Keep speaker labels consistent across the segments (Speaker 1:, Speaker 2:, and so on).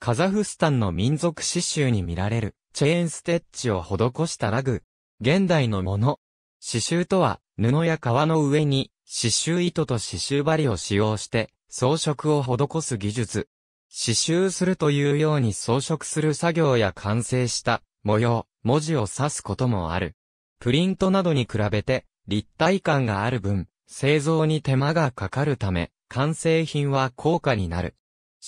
Speaker 1: カザフスタンの民族刺繍に見られる、チェーンステッチを施したラグ。現代のもの。刺繍とは、布や革の上に、刺繍糸と刺繍針を使用して、装飾を施す技術。刺繍するというように装飾する作業や完成した模様、文字を指すこともある。プリントなどに比べて立体感がある分、製造に手間がかかるため、完成品は高価になる。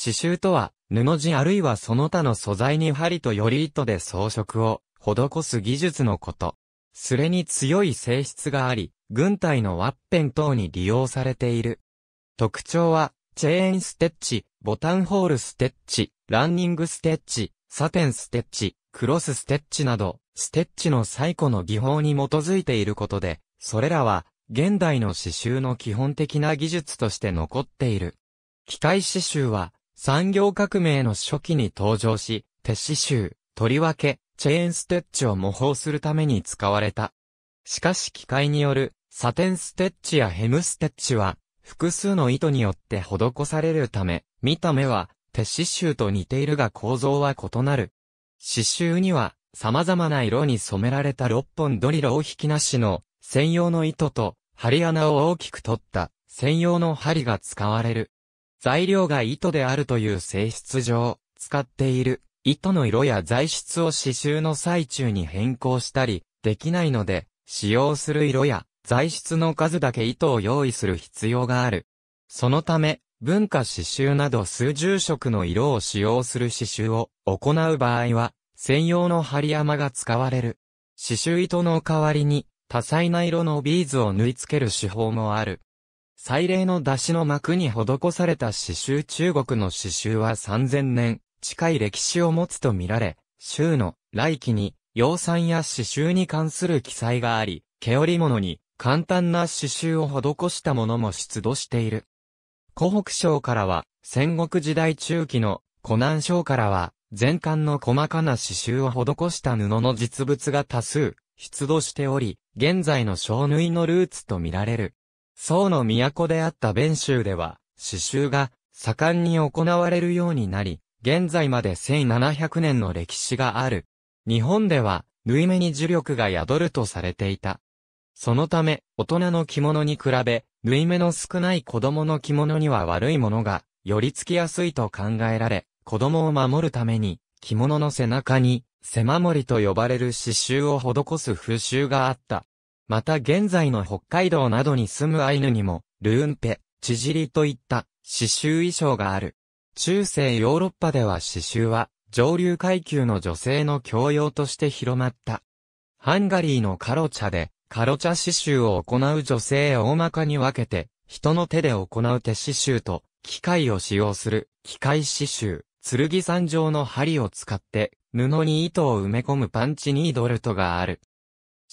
Speaker 1: 刺繍とは布地あるいはその他の素材に針とより糸で装飾を施す技術のこと。それに強い性質があり、軍隊のワッペン等に利用されている。特徴は、チェーンステッチ、ボタンホールステッチ、ランニングステッチ、サテンステッチ、クロスステッチなど、ステッチの最古の技法に基づいていることで、それらは、現代の刺繍の基本的な技術として残っている。機械刺繍は、産業革命の初期に登場し、鉄刺繍、とりわけ、チェーンステッチを模倣するために使われた。しかし機械によるサテンステッチやヘムステッチは複数の糸によって施されるため、見た目は鉄刺繍と似ているが構造は異なる。刺繍には様々な色に染められた6本ドリルを引きなしの専用の糸と針穴を大きく取った専用の針が使われる。材料が糸であるという性質上、使っている糸の色や材質を刺繍の最中に変更したり、できないので、使用する色や材質の数だけ糸を用意する必要がある。そのため、文化刺繍など数十色の色を使用する刺繍を行う場合は、専用の針山が使われる。刺繍糸の代わりに、多彩な色のビーズを縫い付ける手法もある。祭礼の出しの幕に施された刺繍中国の刺繍は3000年近い歴史を持つとみられ、州の来期に、養蚕や刺繍に関する記載があり、毛織物に簡単な刺繍を施したものも出土している。湖北省からは、戦国時代中期の湖南省からは、全館の細かな刺繍を施した布の実物が多数、出土しており、現在の小縫いのルーツとみられる。宋の都であった弁州では、刺繍が盛んに行われるようになり、現在まで1700年の歴史がある。日本では、縫い目に呪力が宿るとされていた。そのため、大人の着物に比べ、縫い目の少ない子供の着物には悪いものが、寄り付きやすいと考えられ、子供を守るために、着物の背中に、背守りと呼ばれる刺繍を施す風習があった。また現在の北海道などに住むアイヌにも、ルーンペ、チジリといった刺繍衣装がある。中世ヨーロッパでは刺繍は上流階級の女性の教養として広まった。ハンガリーのカロチャでカロチャ刺繍を行う女性を大まかに分けて人の手で行う手刺繍と機械を使用する機械刺繍、剣山状の針を使って布に糸を埋め込むパンチニードルトがある。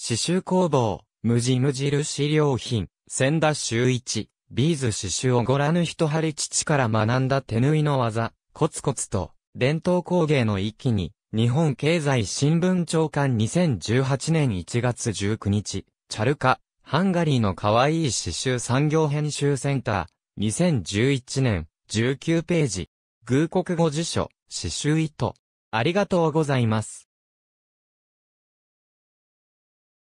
Speaker 1: 刺繍工房無地無印良品、千田修一、ビーズ刺繍をご覧の人張り父から学んだ手縫いの技、コツコツと、伝統工芸の一気に、日本経済新聞長官2018年1月19日、チャルカ、ハンガリーの可愛い刺繍産業編集センター、2011年、19ページ、偶国語辞書、刺繍糸。ありがとうございます。